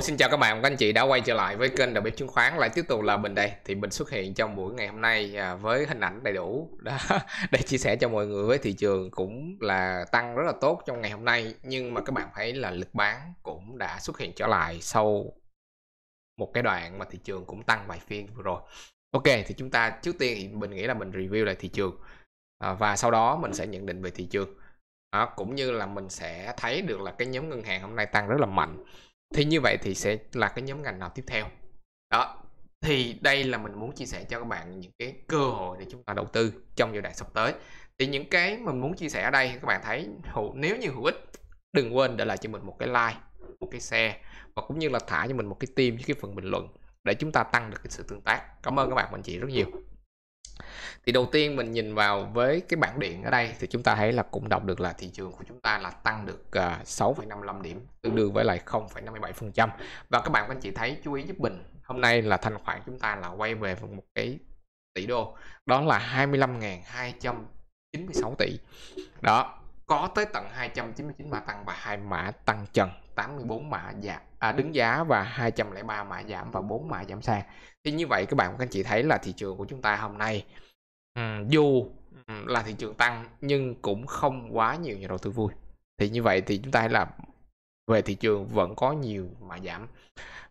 xin chào các bạn, các anh chị đã quay trở lại với kênh đầu bếp chứng khoán lại tiếp tục là Bình đây thì mình xuất hiện trong buổi ngày hôm nay à, với hình ảnh đầy đủ đó để chia sẻ cho mọi người với thị trường cũng là tăng rất là tốt trong ngày hôm nay nhưng mà các bạn thấy là lực bán cũng đã xuất hiện trở lại sau một cái đoạn mà thị trường cũng tăng vài phiên vừa rồi Ok thì chúng ta trước tiên thì mình nghĩ là mình review lại thị trường à, và sau đó mình sẽ nhận định về thị trường đó, cũng như là mình sẽ thấy được là cái nhóm ngân hàng hôm nay tăng rất là mạnh thì như vậy thì sẽ là cái nhóm ngành nào tiếp theo đó thì đây là mình muốn chia sẻ cho các bạn những cái cơ hội để chúng ta đầu tư trong giai đoạn sắp tới thì những cái mình muốn chia sẻ ở đây các bạn thấy nếu như hữu ích đừng quên để lại cho mình một cái like một cái share và cũng như là thả cho mình một cái tim với cái phần bình luận để chúng ta tăng được cái sự tương tác cảm ơn các bạn mình chị rất nhiều thì đầu tiên mình nhìn vào với cái bảng điện ở đây thì chúng ta thấy là cũng đọc được là thị trường của chúng ta là tăng được 6,55 à, điểm tương đương với lại 0,57% và các bạn các anh chị thấy chú ý giúp mình hôm nay là thanh khoản chúng ta là quay về một cái tỷ đô đó là 25.296 tỷ đó có tới tận 299 mã tăng và hai mã tăng trần 84 mã giảm à, đứng giá và 203 mã giảm và 4 mã giảm sàn thì như vậy các bạn các anh chị thấy là thị trường của chúng ta hôm nay um, dù um, là thị trường tăng nhưng cũng không quá nhiều nhà đầu tư vui thì như vậy thì chúng ta thấy là về thị trường vẫn có nhiều mã giảm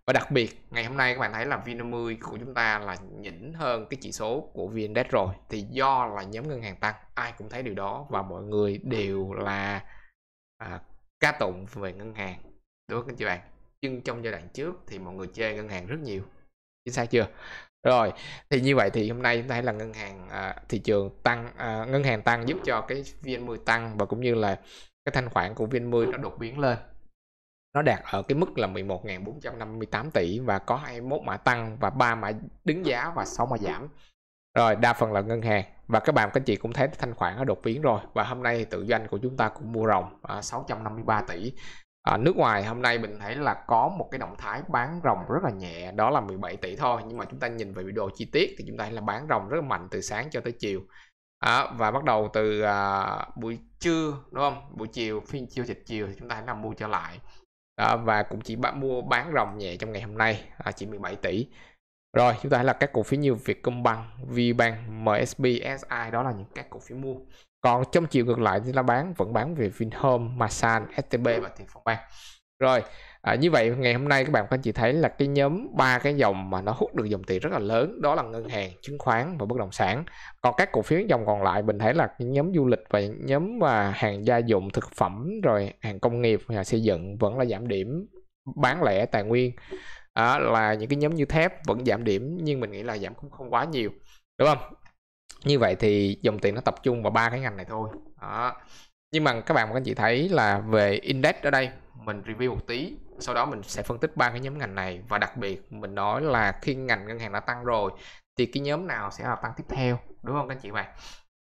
và đặc biệt ngày hôm nay các bạn thấy là VN50 của chúng ta là nhỉnh hơn cái chỉ số của VN-Index rồi thì do là nhóm ngân hàng tăng ai cũng thấy điều đó và mọi người đều là à, ca tụng về ngân hàng đúng không anh chị bạn nhưng trong giai đoạn trước thì mọi người chơi ngân hàng rất nhiều chính xác chưa rồi thì như vậy thì hôm nay chúng ta thấy là ngân hàng à, thị trường tăng à, ngân hàng tăng giúp cho cái VN10 tăng và cũng như là cái thanh khoản của VN10 nó đột biến lên nó đạt ở cái mức là 11.458 tỷ và có 21 mã tăng và 3 mã đứng giá và 6 mã giảm rồi đa phần là ngân hàng và các bạn các chị cũng thấy thanh khoản nó đột biến rồi và hôm nay tự doanh của chúng ta cũng mua rồng à, 653 tỷ à, nước ngoài hôm nay mình thấy là có một cái động thái bán rồng rất là nhẹ đó là 17 tỷ thôi nhưng mà chúng ta nhìn về video chi tiết thì chúng ta thấy là bán rồng rất mạnh từ sáng cho tới chiều à, và bắt đầu từ à, buổi trưa đúng không buổi chiều phiên chiều dịch chiều thì chúng ta nằm mua trở lại à, và cũng chỉ bán, mua bán rồng nhẹ trong ngày hôm nay à, chỉ 17 tỷ rồi chúng ta hãy là các cổ phiếu như Vietcombank, VBank, MSB, SI đó là những các cổ phiếu mua. Còn trong chiều ngược lại thì ta bán vẫn bán về Vinhome, Masan, STB và tiền phong Techcombank. Rồi à, như vậy ngày hôm nay các bạn các anh chị thấy là cái nhóm ba cái dòng mà nó hút được dòng tiền rất là lớn đó là ngân hàng, chứng khoán và bất động sản. Còn các cổ phiếu dòng còn lại mình thấy là những nhóm du lịch và nhóm mà hàng gia dụng, thực phẩm rồi hàng công nghiệp, hàng xây dựng vẫn là giảm điểm bán lẻ tài nguyên à, là những cái nhóm như thép vẫn giảm điểm nhưng mình nghĩ là giảm cũng không quá nhiều đúng không như vậy thì dòng tiền nó tập trung vào ba cái ngành này thôi đó. nhưng mà các bạn các anh chị thấy là về index ở đây mình review một tí sau đó mình sẽ phân tích ba cái nhóm ngành này và đặc biệt mình nói là khi ngành ngân hàng đã tăng rồi thì cái nhóm nào sẽ là tăng tiếp theo đúng không các anh chị bạn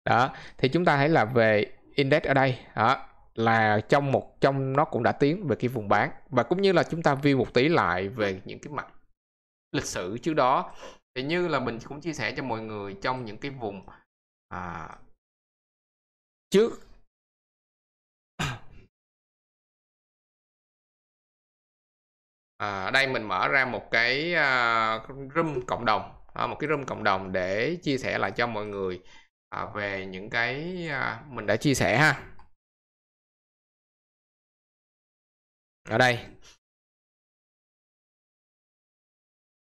đó thì chúng ta thấy là về index ở đây đó là trong một trong nó cũng đã tiến về cái vùng bán và cũng như là chúng ta view một tí lại về những cái mặt lịch sử trước đó thì như là mình cũng chia sẻ cho mọi người trong những cái vùng à, trước à, đây mình mở ra một cái à, room cộng đồng à, một cái room cộng đồng để chia sẻ lại cho mọi người à, về những cái à, mình đã chia sẻ ha ở đây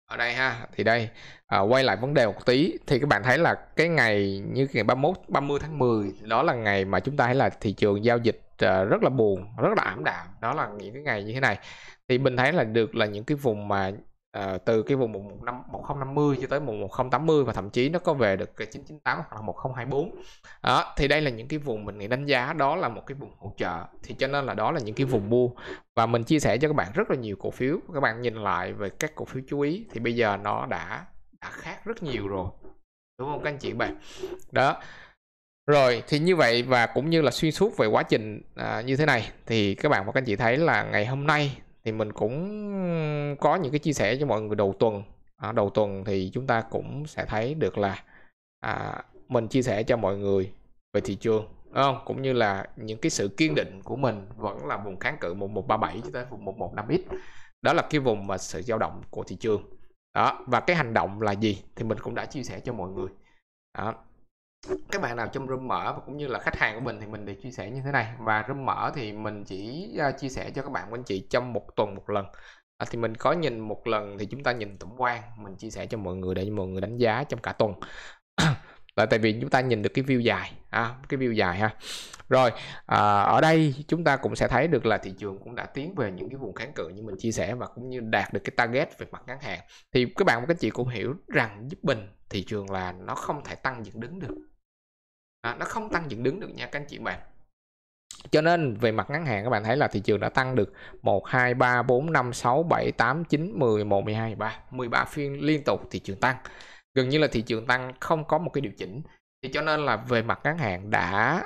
ở đây ha thì đây à, quay lại vấn đề một tí thì các bạn thấy là cái ngày như ngày 31 30 tháng 10 đó là ngày mà chúng ta thấy là thị trường giao dịch à, rất là buồn rất là ảm đạm đó là những cái ngày như thế này thì mình thấy là được là những cái vùng mà Ờ, từ cái vùng 15, 1050 cho tới vùng 1080 và thậm chí nó có về được cái 998 hoặc là 1024 đó, thì đây là những cái vùng mình nghĩ đánh giá đó là một cái vùng hỗ trợ thì cho nên là đó là những cái vùng mua và mình chia sẻ cho các bạn rất là nhiều cổ phiếu các bạn nhìn lại về các cổ phiếu chú ý thì bây giờ nó đã đã khác rất nhiều rồi đúng không các anh chị bạn đó rồi thì như vậy và cũng như là xuyên suốt về quá trình à, như thế này thì các bạn và các anh chị thấy là ngày hôm nay thì mình cũng có những cái chia sẻ cho mọi người đầu tuần à, đầu tuần thì chúng ta cũng sẽ thấy được là à, mình chia sẻ cho mọi người về thị trường không? cũng như là những cái sự kiên định của mình vẫn là vùng kháng cự 1137 cho tới vùng 115x đó là cái vùng mà sự dao động của thị trường đó và cái hành động là gì thì mình cũng đã chia sẻ cho mọi người đó các bạn nào trong room mở và cũng như là khách hàng của mình thì mình để chia sẻ như thế này và room mở thì mình chỉ à, chia sẻ cho các bạn của anh chị trong một tuần một lần à, thì mình có nhìn một lần thì chúng ta nhìn tổng quan mình chia sẻ cho mọi người để mọi người đánh giá trong cả tuần là tại vì chúng ta nhìn được cái view dài à, cái view dài ha rồi à, ở đây chúng ta cũng sẽ thấy được là thị trường cũng đã tiến về những cái vùng kháng cự như mình chia sẻ và cũng như đạt được cái target về mặt ngắn hạn thì các bạn và các chị cũng hiểu rằng giúp bình thị trường là nó không thể tăng dựng đứng được à, nó không tăng dựng đứng được nha các anh chị bạn cho nên về mặt ngắn hạn các bạn thấy là thị trường đã tăng được 1, 2, 3, 4, 5, 6, 7, 8, 9, 10, 11, 12, 13 13 phiên liên tục thị trường tăng gần như là thị trường tăng không có một cái điều chỉnh thì cho nên là về mặt ngắn hạn đã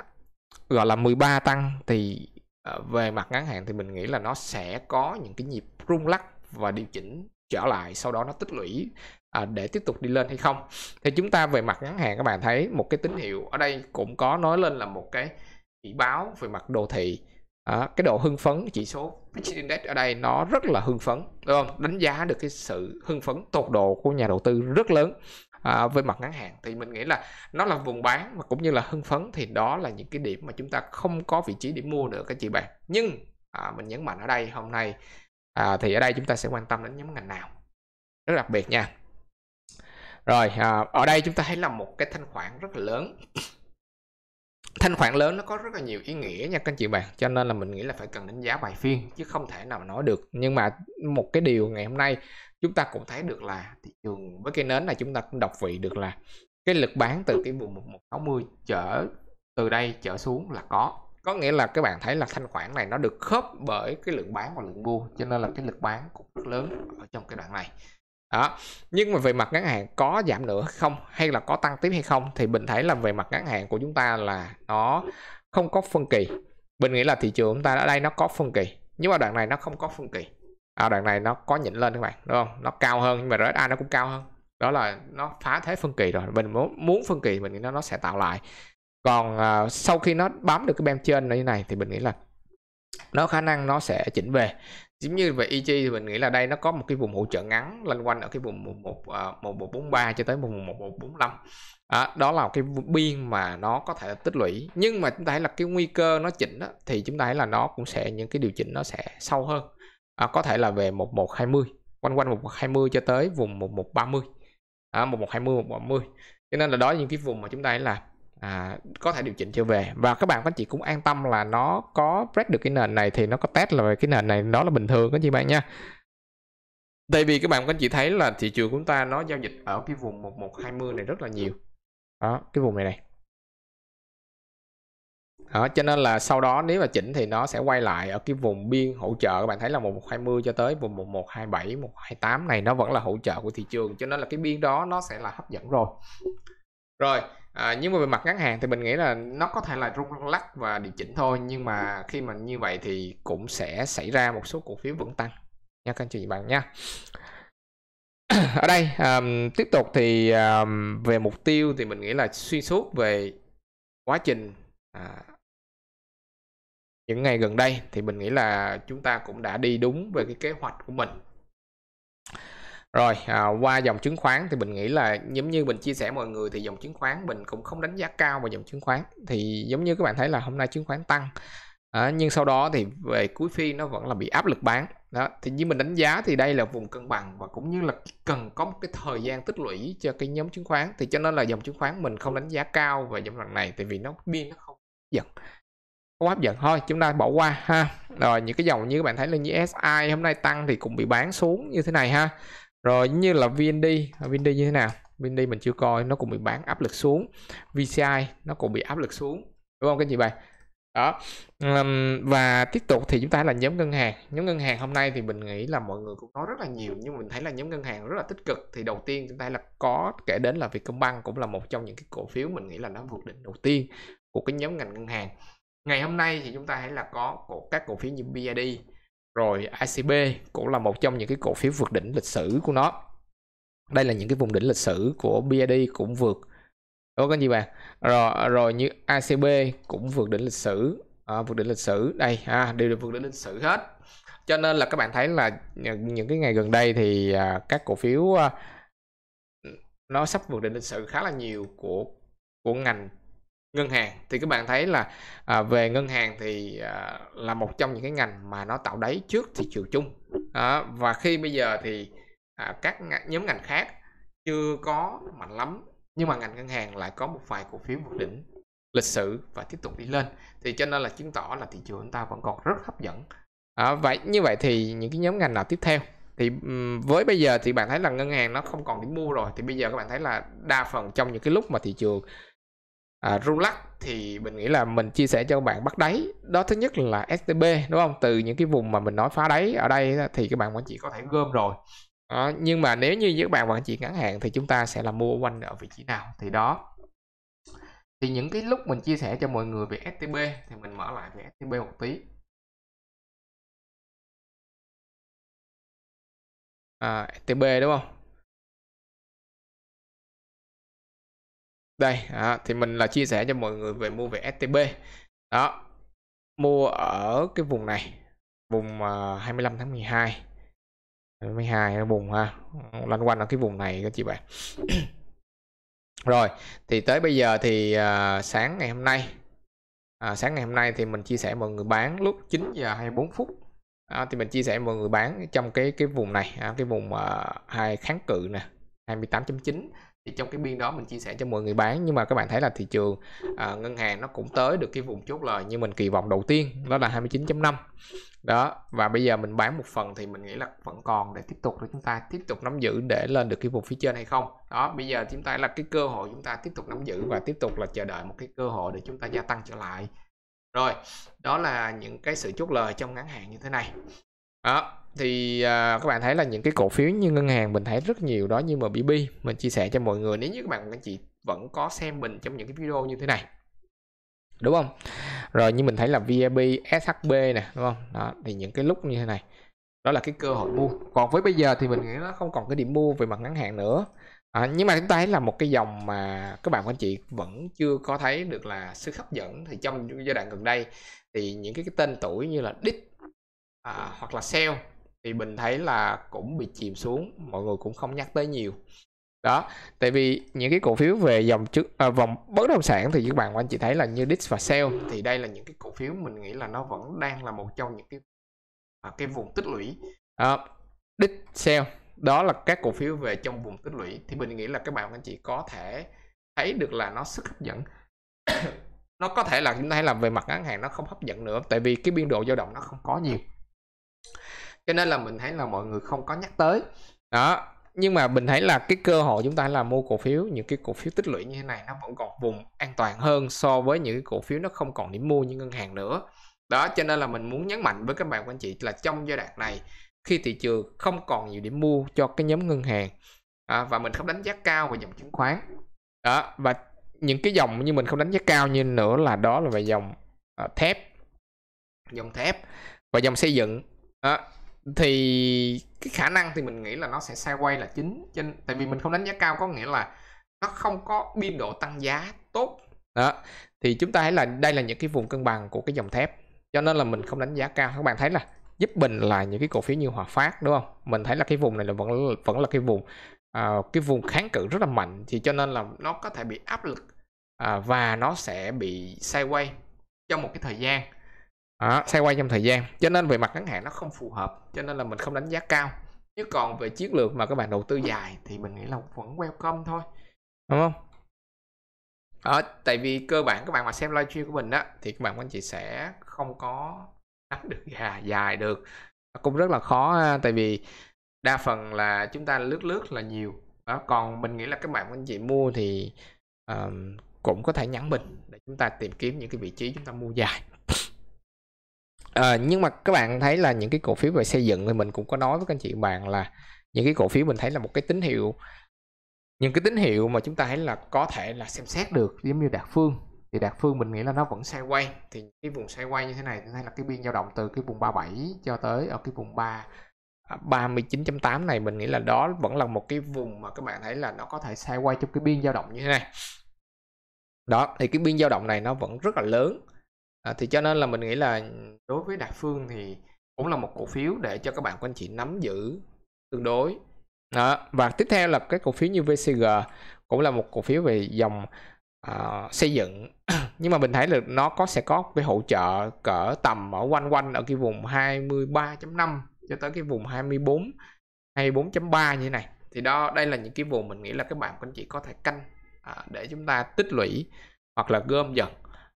gọi là 13 tăng thì ờ, về mặt ngắn hạn thì mình nghĩ là nó sẽ có những cái nhịp rung lắc và điều chỉnh trở lại sau đó nó tích lũy à, để tiếp tục đi lên hay không thì chúng ta về mặt ngắn hạn các bạn thấy một cái tín hiệu ở đây cũng có nói lên là một cái chỉ báo về mặt đồ thị à, cái độ hưng phấn chỉ số pitch index ở đây nó rất là hưng phấn đúng không đánh giá được cái sự hưng phấn tột độ của nhà đầu tư rất lớn à, về mặt ngắn hạn thì mình nghĩ là nó là vùng bán và cũng như là hưng phấn thì đó là những cái điểm mà chúng ta không có vị trí để mua được các chị bạn nhưng à, mình nhấn mạnh ở đây hôm nay à, thì ở đây chúng ta sẽ quan tâm đến nhóm ngành nào rất đặc biệt nha rồi à, ở đây chúng ta thấy là một cái thanh khoản rất là lớn thanh khoản lớn nó có rất là nhiều ý nghĩa nha các anh chị bạn cho nên là mình nghĩ là phải cần đánh giá bài phiên chứ không thể nào mà nói được nhưng mà một cái điều ngày hôm nay chúng ta cũng thấy được là thị trường với cái nến này chúng ta cũng đọc vị được là cái lực bán từ cái vùng 1160 trở từ đây trở xuống là có có nghĩa là các bạn thấy là thanh khoản này nó được khớp bởi cái lượng bán và lượng mua cho nên là cái lực bán cũng rất lớn ở trong cái đoạn này đó nhưng mà về mặt ngắn hạn có giảm nữa không hay là có tăng tiếp hay không thì mình thấy là về mặt ngắn hạn của chúng ta là nó không có phân kỳ mình nghĩ là thị trường chúng ta ở đây nó có phân kỳ nhưng mà đoạn này nó không có phân kỳ à, đoạn này nó có nhỉnh lên các bạn đúng không nó cao hơn nhưng mà RSI nó cũng cao hơn đó là nó phá thế phân kỳ rồi mình muốn muốn phân kỳ mình nghĩ nó nó sẽ tạo lại còn uh, sau khi nó bám được cái bem trên như này thì mình nghĩ là nó khả năng nó sẽ chỉnh về giống như về EG thì mình nghĩ là đây nó có một cái vùng hỗ trợ ngắn loanh quanh ở cái vùng 1143 à, cho tới 1145 à, đó là một cái biên mà nó có thể tích lũy nhưng mà chúng ta thấy là cái nguy cơ nó chỉnh đó, thì chúng ta thấy là nó cũng sẽ những cái điều chỉnh nó sẽ sâu hơn à, có thể là về 1120 quanh quanh 1120 cho tới vùng 1130 à, 1120 1130 cho nên là đó là những cái vùng mà chúng ta thấy là à, có thể điều chỉnh trở về và các bạn các chị cũng an tâm là nó có break được cái nền này thì nó có test là về cái nền này nó là bình thường các chị bạn nha tại vì các bạn các chị thấy là thị trường của chúng ta nó giao dịch ở cái vùng 1120 này rất là nhiều đó cái vùng này này đó, cho nên là sau đó nếu mà chỉnh thì nó sẽ quay lại ở cái vùng biên hỗ trợ các bạn thấy là 1120 cho tới vùng 1127 128 này nó vẫn là hỗ trợ của thị trường cho nên là cái biên đó nó sẽ là hấp dẫn rồi rồi à, nhưng mà về mặt ngắn hạn thì mình nghĩ là nó có thể là rung lắc và điều chỉnh thôi nhưng mà khi mà như vậy thì cũng sẽ xảy ra một số cổ phiếu vẫn tăng nha các anh chị bạn nha ở đây um, tiếp tục thì um, về mục tiêu thì mình nghĩ là xuyên suốt về quá trình à, những ngày gần đây thì mình nghĩ là chúng ta cũng đã đi đúng về cái kế hoạch của mình rồi à, qua dòng chứng khoán thì mình nghĩ là giống như mình chia sẻ mọi người thì dòng chứng khoán mình cũng không đánh giá cao vào dòng chứng khoán thì giống như các bạn thấy là hôm nay chứng khoán tăng à, nhưng sau đó thì về cuối phiên nó vẫn là bị áp lực bán đó thì như mình đánh giá thì đây là vùng cân bằng và cũng như là cần có một cái thời gian tích lũy cho cái nhóm chứng khoán thì cho nên là dòng chứng khoán mình không đánh giá cao về dòng lần này tại vì nó biên nó không giật không hấp dẫn thôi chúng ta bỏ qua ha rồi những cái dòng như các bạn thấy là như SI hôm nay tăng thì cũng bị bán xuống như thế này ha rồi như là VND VND như thế nào VND mình chưa coi nó cũng bị bán áp lực xuống VCI nó cũng bị áp lực xuống đúng không các chị bạn đó và tiếp tục thì chúng ta là nhóm ngân hàng nhóm ngân hàng hôm nay thì mình nghĩ là mọi người cũng nói rất là nhiều nhưng mình thấy là nhóm ngân hàng rất là tích cực thì đầu tiên chúng ta là có kể đến là Vietcombank cũng là một trong những cái cổ phiếu mình nghĩ là nó vượt đỉnh đầu tiên của cái nhóm ngành ngân hàng ngày hôm nay thì chúng ta hãy là có các cổ phiếu như BID rồi ICB cũng là một trong những cái cổ phiếu vượt đỉnh lịch sử của nó đây là những cái vùng đỉnh lịch sử của BID cũng vượt đúng không gì bạn rồi, rồi như ACB cũng vượt đỉnh lịch sử à, vượt đỉnh lịch sử đây à, đều được vượt đỉnh lịch sử hết cho nên là các bạn thấy là những cái ngày gần đây thì à, các cổ phiếu à, nó sắp vượt đỉnh lịch sử khá là nhiều của của ngành ngân hàng thì các bạn thấy là à, về ngân hàng thì à, là một trong những cái ngành mà nó tạo đáy trước thị trường chung à, và khi bây giờ thì à, các nhóm ngành khác chưa có mạnh lắm nhưng mà ngành ngân hàng lại có một vài cổ phiếu vượt đỉnh lịch sử và tiếp tục đi lên thì cho nên là chứng tỏ là thị trường chúng ta vẫn còn rất hấp dẫn à, vậy như vậy thì những cái nhóm ngành nào tiếp theo thì với bây giờ thì bạn thấy là ngân hàng nó không còn điểm mua rồi thì bây giờ các bạn thấy là đa phần trong những cái lúc mà thị trường à, Rulac thì mình nghĩ là mình chia sẻ cho các bạn bắt đáy đó thứ nhất là STB đúng không từ những cái vùng mà mình nói phá đáy ở đây thì các bạn vẫn chỉ có thể gom rồi đó, nhưng mà nếu như các bạn vẫn chỉ ngắn hạn thì chúng ta sẽ là mua quanh ở vị trí nào thì đó thì những cái lúc mình chia sẻ cho mọi người về STB thì mình mở lại về STB một tí à, STB đúng không đây à, thì mình là chia sẻ cho mọi người về mua về STB đó mua ở cái vùng này vùng uh, à, 25 tháng 12 22 vùng ha loanh quanh ở cái vùng này các chị bạn rồi thì tới bây giờ thì uh, sáng ngày hôm nay à, sáng ngày hôm nay thì mình chia sẻ mọi người bán lúc 9 giờ 24 phút à, thì mình chia sẻ mọi người bán trong cái cái vùng này à, cái vùng uh, hai kháng cự nè 28.9 thì trong cái biên đó mình chia sẻ cho mọi người bán nhưng mà các bạn thấy là thị trường à, ngân hàng nó cũng tới được cái vùng chốt lời như mình kỳ vọng đầu tiên đó là 29.5 đó và bây giờ mình bán một phần thì mình nghĩ là vẫn còn để tiếp tục để chúng ta tiếp tục nắm giữ để lên được cái vùng phía trên hay không đó bây giờ chúng ta là cái cơ hội chúng ta tiếp tục nắm giữ và tiếp tục là chờ đợi một cái cơ hội để chúng ta gia tăng trở lại rồi đó là những cái sự chốt lời trong ngắn hạn như thế này đó thì à, các bạn thấy là những cái cổ phiếu như ngân hàng mình thấy rất nhiều đó nhưng mà MBB mình chia sẻ cho mọi người nếu như các bạn các chị vẫn có xem mình trong những cái video như thế này đúng không rồi như mình thấy là VIB SHB nè đúng không đó thì những cái lúc như thế này đó là cái cơ hội mua còn với bây giờ thì mình nghĩ nó không còn cái điểm mua về mặt ngắn hạn nữa à, nhưng mà chúng ta thấy là một cái dòng mà các bạn anh chị vẫn chưa có thấy được là sức hấp dẫn thì trong giai đoạn gần đây thì những cái, cái tên tuổi như là Dick à, hoặc là sale thì mình thấy là cũng bị chìm xuống mọi người cũng không nhắc tới nhiều đó tại vì những cái cổ phiếu về dòng trước à, vòng bất động sản thì các bạn anh chị thấy là như Dix và Sale thì đây là những cái cổ phiếu mình nghĩ là nó vẫn đang là một trong những cái à, cái vùng tích lũy à, Dix Sale đó là các cổ phiếu về trong vùng tích lũy thì mình nghĩ là các bạn anh chị có thể thấy được là nó sức hấp dẫn nó có thể là chúng ta thấy là về mặt ngắn hàng nó không hấp dẫn nữa tại vì cái biên độ dao động nó không có nhiều cho nên là mình thấy là mọi người không có nhắc tới đó nhưng mà mình thấy là cái cơ hội chúng ta là mua cổ phiếu những cái cổ phiếu tích lũy như thế này nó vẫn còn vùng an toàn hơn so với những cái cổ phiếu nó không còn điểm mua như ngân hàng nữa đó cho nên là mình muốn nhấn mạnh với các bạn anh chị là trong giai đoạn này khi thị trường không còn nhiều điểm mua cho cái nhóm ngân hàng à, và mình không đánh giá cao về dòng chứng khoán đó và những cái dòng như mình không đánh giá cao như nữa là đó là về dòng à, thép dòng thép và dòng xây dựng à, thì cái khả năng thì mình nghĩ là nó sẽ sai quay là chính trên tại vì mình không đánh giá cao có nghĩa là nó không có biên độ tăng giá tốt đó thì chúng ta thấy là đây là những cái vùng cân bằng của cái dòng thép cho nên là mình không đánh giá cao các bạn thấy là giúp bình là những cái cổ phiếu như Hòa Phát đúng không mình thấy là cái vùng này là vẫn vẫn là cái vùng à, cái vùng kháng cự rất là mạnh thì cho nên là nó có thể bị áp lực à, và nó sẽ bị sideways trong một cái thời gian đó, xoay quay trong thời gian cho nên về mặt ngắn hạn nó không phù hợp cho nên là mình không đánh giá cao nếu còn về chiến lược mà các bạn đầu tư dài thì mình nghĩ là vẫn welcome thôi đúng không ở tại vì cơ bản các bạn mà xem livestream của mình á thì các bạn anh chị sẽ không có nắm được gà dài được cũng rất là khó tại vì đa phần là chúng ta lướt lướt là nhiều đó, còn mình nghĩ là các bạn anh chị mua thì uh, cũng có thể nhắn mình để chúng ta tìm kiếm những cái vị trí chúng ta mua dài à, nhưng mà các bạn thấy là những cái cổ phiếu về xây dựng thì mình cũng có nói với các anh chị bạn là những cái cổ phiếu mình thấy là một cái tín hiệu những cái tín hiệu mà chúng ta thấy là có thể là xem xét được giống như đạt phương thì đạt phương mình nghĩ là nó vẫn xoay quay thì cái vùng xoay quay như thế này hay là cái biên dao động từ cái vùng 37 cho tới ở ờ, cái vùng 3 39.8 à, này mình nghĩ là đó vẫn là một cái vùng mà các bạn thấy là nó có thể xoay quay trong cái biên dao động như thế này đó thì cái biên dao động này nó vẫn rất là lớn à, thì cho nên là mình nghĩ là đối với đại phương thì cũng là một cổ phiếu để cho các bạn của chị nắm giữ tương đối đó. và tiếp theo là cái cổ phiếu như VCG cũng là một cổ phiếu về dòng uh, xây dựng nhưng mà mình thấy là nó có sẽ có cái hỗ trợ cỡ tầm ở quanh quanh ở cái vùng 23.5 cho tới cái vùng 24 24.3 như thế này thì đó đây là những cái vùng mình nghĩ là các bạn của anh chị có thể canh à, để chúng ta tích lũy hoặc là gom dần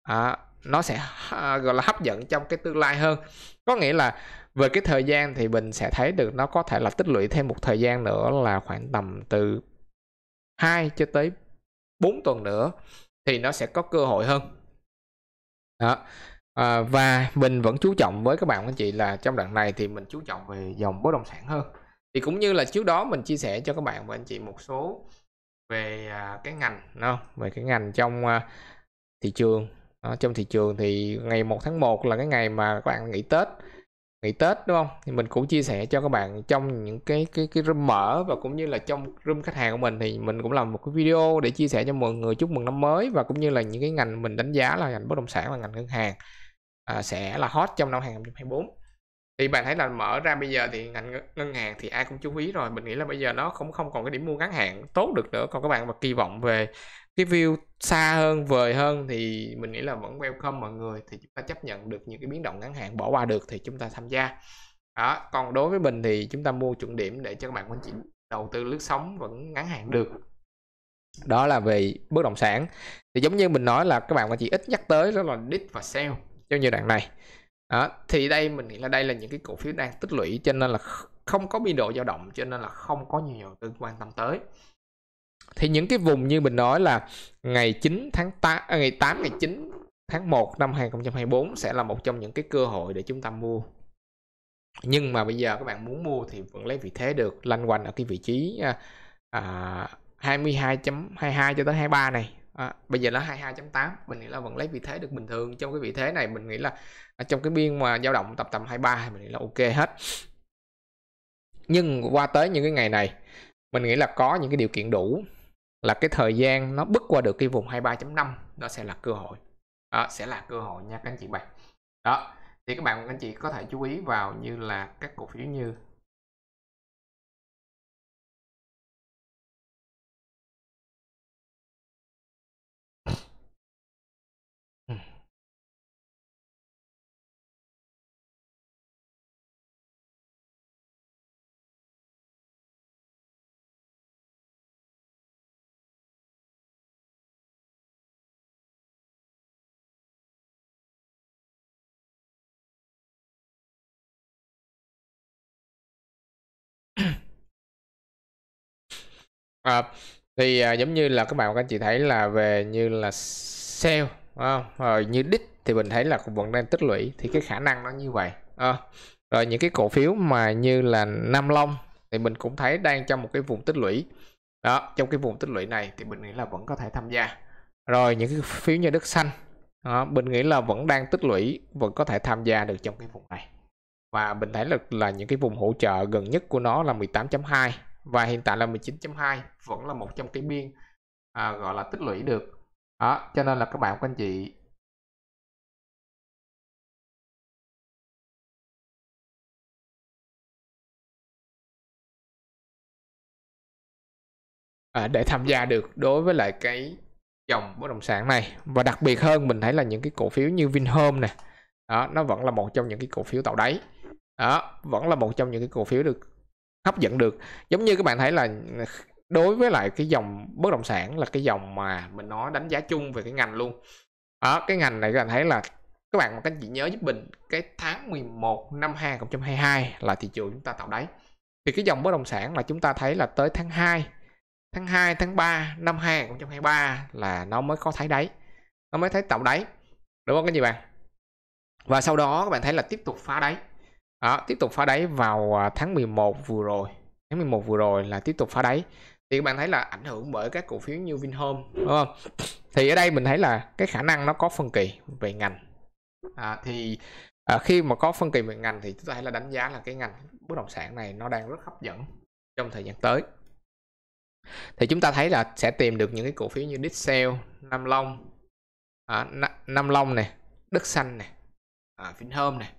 à, nó sẽ uh, gọi là hấp dẫn trong cái tương lai hơn có nghĩa là về cái thời gian thì mình sẽ thấy được nó có thể là tích lũy thêm một thời gian nữa là khoảng tầm từ 2 cho tới 4 tuần nữa thì nó sẽ có cơ hội hơn đó à, và mình vẫn chú trọng với các bạn anh chị là trong đoạn này thì mình chú trọng về dòng bất động sản hơn thì cũng như là trước đó mình chia sẻ cho các bạn và anh chị một số về à, cái ngành không về cái ngành trong à, thị trường à, trong thị trường thì ngày 1 tháng 1 là cái ngày mà các bạn nghỉ Tết nghỉ Tết đúng không thì mình cũng chia sẻ cho các bạn trong những cái cái cái room mở và cũng như là trong room khách hàng của mình thì mình cũng làm một cái video để chia sẻ cho mọi người chúc mừng năm mới và cũng như là những cái ngành mình đánh giá là ngành bất động sản và ngành ngân hàng à, sẽ là hot trong năm 2024 thì bạn thấy là mở ra bây giờ thì ngành ngân hàng thì ai cũng chú ý rồi mình nghĩ là bây giờ nó cũng không còn cái điểm mua ngắn hạn tốt được nữa còn các bạn mà kỳ vọng về cái view xa hơn vời hơn thì mình nghĩ là vẫn welcome mọi người thì chúng ta chấp nhận được những cái biến động ngắn hạn bỏ qua được thì chúng ta tham gia đó còn đối với mình thì chúng ta mua chuẩn điểm để cho các bạn quan chỉnh đầu tư lướt sóng vẫn ngắn hạn được đó là về bất động sản thì giống như mình nói là các bạn chỉ ít nhắc tới đó là dip và sell trong giai đoạn này đó, thì đây mình nghĩ là đây là những cái cổ phiếu đang tích lũy cho nên là không có biên độ dao động cho nên là không có nhiều đầu tư quan tâm tới thì những cái vùng như mình nói là ngày 9 tháng 8 à, ngày 8 ngày 9 tháng 1 năm 2024 sẽ là một trong những cái cơ hội để chúng ta mua nhưng mà bây giờ các bạn muốn mua thì vẫn lấy vị thế được lanh quanh ở cái vị trí à, 22.22 à, cho tới 23 này à, bây giờ nó 22.8 mình nghĩ là vẫn lấy vị thế được bình thường trong cái vị thế này mình nghĩ là à, trong cái biên mà dao động tập tầm 23 mình nghĩ là ok hết nhưng qua tới những cái ngày này mình nghĩ là có những cái điều kiện đủ là cái thời gian nó bứt qua được cái vùng 23.5 đó sẽ là cơ hội đó sẽ là cơ hội nha các anh chị bạn đó thì các bạn các anh chị có thể chú ý vào như là các cổ phiếu như à, thì à, giống như là các bạn các anh chị thấy là về như là sale à, rồi ờ, như đích thì mình thấy là vẫn đang tích lũy thì cái khả năng nó như vậy à, rồi những cái cổ phiếu mà như là Nam Long thì mình cũng thấy đang trong một cái vùng tích lũy đó trong cái vùng tích lũy này thì mình nghĩ là vẫn có thể tham gia rồi những cái phiếu như đất xanh đó, mình nghĩ là vẫn đang tích lũy vẫn có thể tham gia được trong cái vùng này và mình thấy là là những cái vùng hỗ trợ gần nhất của nó là 18.2 và hiện tại là 19.2 vẫn là một trong cái biên à, gọi là tích lũy được đó cho nên là các bạn các anh chị à, để tham gia được đối với lại cái dòng bất động sản này và đặc biệt hơn mình thấy là những cái cổ phiếu như Vinhome này đó nó vẫn là một trong những cái cổ phiếu tạo đáy đó vẫn là một trong những cái cổ phiếu được hấp dẫn được giống như các bạn thấy là ờ, đối với lại cái dòng bất động sản là cái dòng mà mình nói đánh giá chung về cái ngành luôn ở cái ngành này các bạn thấy là các bạn các anh chị nhớ giúp mình cái tháng 11 năm 2022 là thị trường chúng ta tạo đáy thì cái dòng bất động sản là chúng ta thấy là tới tháng 2 tháng 2 tháng 3 năm 2023 là nó mới có thấy đáy nó mới thấy tạo đáy đúng không các chị bạn và sau đó các bạn thấy là tiếp tục phá đáy đó, tiếp tục phá đáy vào à, tháng 11 vừa rồi tháng 11 vừa rồi là tiếp tục phá đáy thì các bạn thấy là ảnh hưởng bởi các cổ phiếu như Vinhome đúng không thì ở đây mình thấy là cái khả năng nó có phân kỳ về ngành à, thì à, khi mà có phân kỳ về ngành thì chúng ta hãy là đánh giá là cái ngành bất động sản này nó đang rất hấp dẫn trong thời gian tới thì chúng ta thấy là sẽ tìm được những cái cổ phiếu như Dixel, Nam Long, à, Nam Long này, Đức Xanh này, à, Vinhome này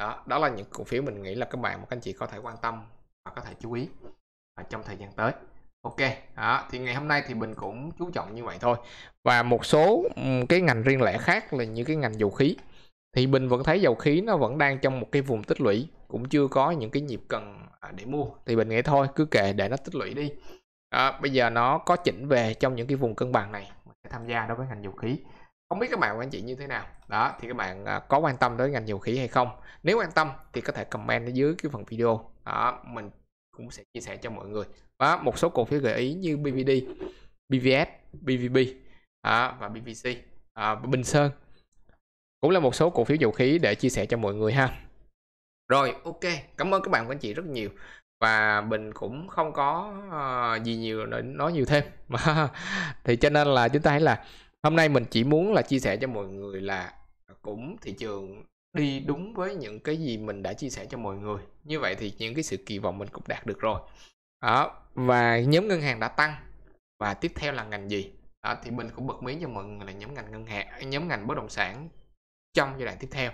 đó đó là những cổ phiếu mình nghĩ là các bạn các anh chị có thể quan tâm và có thể chú ý à, trong thời gian tới ok đó thì ngày hôm nay thì mình cũng chú trọng như vậy thôi và một số cái ngành riêng lẻ khác là những cái ngành dầu khí thì bình vẫn thấy dầu khí nó vẫn đang trong một cái vùng tích lũy cũng chưa có những cái nhịp cần à, để mua thì bình nghĩ thôi cứ kệ để nó tích lũy đi à, bây giờ nó có chỉnh về trong những cái vùng cân bằng này mình sẽ tham gia đối với ngành dầu khí không biết các bạn anh chị như thế nào đó thì các bạn à, có quan tâm tới ngành dầu khí hay không nếu quan tâm thì có thể comment ở dưới cái phần video đó mình cũng sẽ chia sẻ cho mọi người và một số cổ phiếu gợi ý như BVD BVS BVB đó, và BVC à, Bình Sơn cũng là một số cổ phiếu dầu khí để chia sẻ cho mọi người ha rồi ok cảm ơn các bạn của anh chị rất nhiều và mình cũng không có uh, gì nhiều để nói nhiều thêm thì cho nên là chúng ta hãy là hôm nay mình chỉ muốn là chia sẻ cho mọi người là cũng thị trường đi đúng với những cái gì mình đã chia sẻ cho mọi người như vậy thì những cái sự kỳ vọng mình cũng đạt được rồi đó và nhóm ngân hàng đã tăng và tiếp theo là ngành gì đó, thì mình cũng bật mí cho mọi người là nhóm ngành ngân hàng à, nhóm ngành bất động sản trong giai đoạn tiếp theo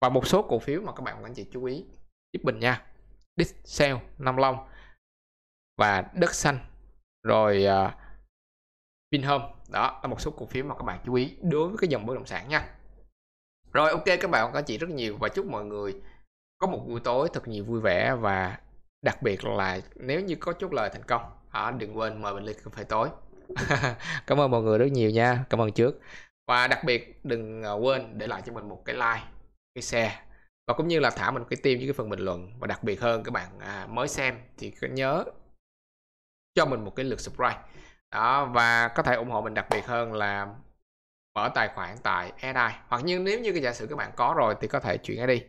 và một số cổ phiếu mà các bạn anh chị chú ý giúp mình nha Dixel, Nam Long và Đất Xanh rồi uh, Vinhome đó là một số cổ phiếu mà các bạn chú ý đối với cái dòng bất động sản nha rồi ok các bạn cảm chị rất nhiều và chúc mọi người có một buổi tối thật nhiều vui vẻ và đặc biệt là nếu như có chút lời thành công à, đừng quên mời mình ly cà phê tối cảm ơn mọi người rất nhiều nha cảm ơn trước và đặc biệt đừng ờ, quên để lại cho mình một cái like cái share và cũng như là thả mình cái tim với cái phần bình luận và đặc biệt hơn các bạn à, mới xem thì nhớ cho mình một cái lượt subscribe đó và có thể ủng hộ mình đặc biệt hơn là mở tài khoản tại AirDial hoặc như nếu như cái giả sử các bạn có rồi thì có thể chuyển nó đi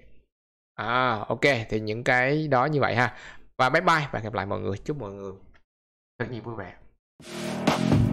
à, ok thì những cái đó như vậy ha và bye bye và hẹn gặp lại mọi người chúc mọi người thật nhiều vui vẻ